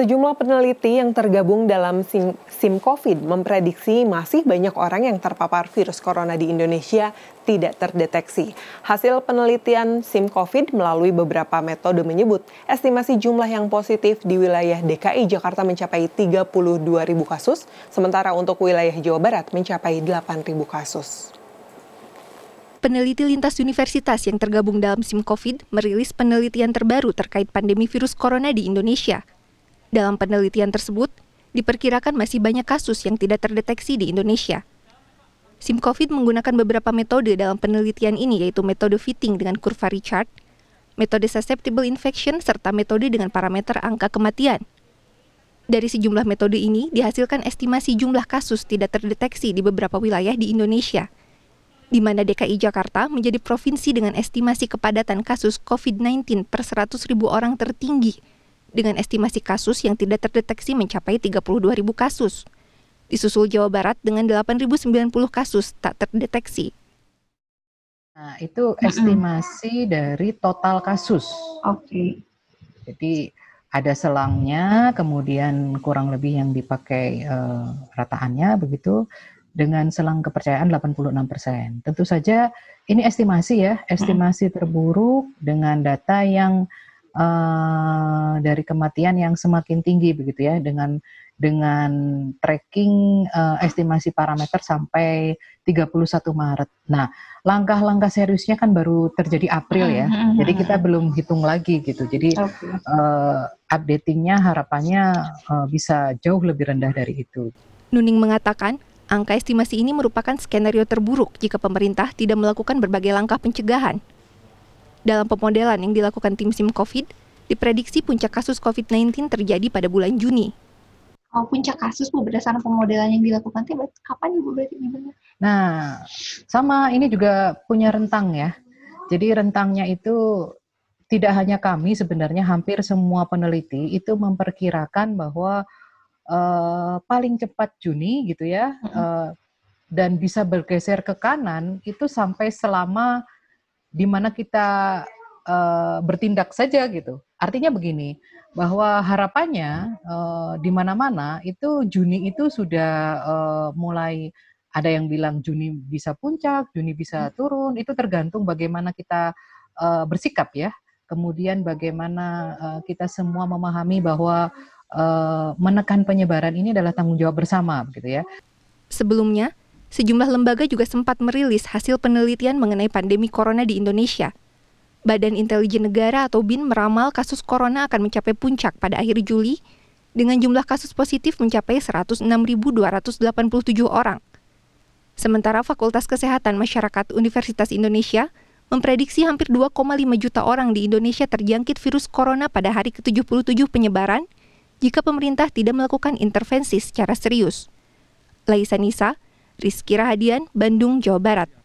Sejumlah peneliti yang tergabung dalam SIM, SIM COVID memprediksi masih banyak orang yang terpapar virus corona di Indonesia tidak terdeteksi. Hasil penelitian SIM COVID melalui beberapa metode menyebut estimasi jumlah yang positif di wilayah DKI Jakarta mencapai 32 ribu kasus, sementara untuk wilayah Jawa Barat mencapai 8 ribu kasus peneliti lintas universitas yang tergabung dalam SIM COVID merilis penelitian terbaru terkait pandemi virus corona di Indonesia. Dalam penelitian tersebut, diperkirakan masih banyak kasus yang tidak terdeteksi di Indonesia. SimCovid menggunakan beberapa metode dalam penelitian ini yaitu metode fitting dengan kurva Richard, metode susceptible infection, serta metode dengan parameter angka kematian. Dari sejumlah metode ini, dihasilkan estimasi jumlah kasus tidak terdeteksi di beberapa wilayah di Indonesia, di mana DKI Jakarta menjadi provinsi dengan estimasi kepadatan kasus COVID-19 per 100 ribu orang tertinggi dengan estimasi kasus yang tidak terdeteksi mencapai 32 ribu kasus. Disusul Jawa Barat dengan 8.090 kasus tak terdeteksi. Nah, itu estimasi mm -hmm. dari total kasus. Oke. Okay. Jadi ada selangnya, kemudian kurang lebih yang dipakai uh, rataannya begitu dengan selang kepercayaan 86%. Tentu saja ini estimasi ya, estimasi terburuk dengan data yang Eh, dari kematian yang semakin tinggi begitu ya dengan dengan tracking uh, estimasi parameter sampai 31 Maret. Nah, langkah-langkah seriusnya kan baru terjadi April ya. Mm-hmm. Jadi kita belum hitung lagi gitu. Jadi okay. uh, eh, updatingnya harapannya uh, bisa jauh lebih rendah dari itu. Nuning mengatakan, angka estimasi ini merupakan skenario terburuk jika pemerintah tidak melakukan berbagai langkah pencegahan dalam pemodelan yang dilakukan tim SIM COVID, diprediksi puncak kasus COVID-19 terjadi pada bulan Juni. Oh, puncak kasus bu berdasarkan pemodelan yang dilakukan tim, kapan ibu berarti Nah, sama ini juga punya rentang ya. Jadi rentangnya itu tidak hanya kami sebenarnya hampir semua peneliti itu memperkirakan bahwa uh, paling cepat Juni gitu ya uh, dan bisa bergeser ke kanan itu sampai selama di mana kita uh, bertindak saja gitu. Artinya begini, bahwa harapannya uh, di mana-mana itu Juni itu sudah uh, mulai ada yang bilang Juni bisa puncak, Juni bisa hmm. turun, itu tergantung bagaimana kita uh, bersikap ya. Kemudian bagaimana uh, kita semua memahami bahwa uh, menekan penyebaran ini adalah tanggung jawab bersama gitu ya. Sebelumnya, sejumlah lembaga juga sempat merilis hasil penelitian mengenai pandemi corona di Indonesia. Badan Intelijen Negara atau BIN meramal kasus corona akan mencapai puncak pada akhir Juli dengan jumlah kasus positif mencapai 106.287 orang. Sementara Fakultas Kesehatan Masyarakat Universitas Indonesia memprediksi hampir 2,5 juta orang di Indonesia terjangkit virus corona pada hari ke-77 penyebaran jika pemerintah tidak melakukan intervensi secara serius. Laisa Nisa, Rizky Rahadian, Bandung, Jawa Barat.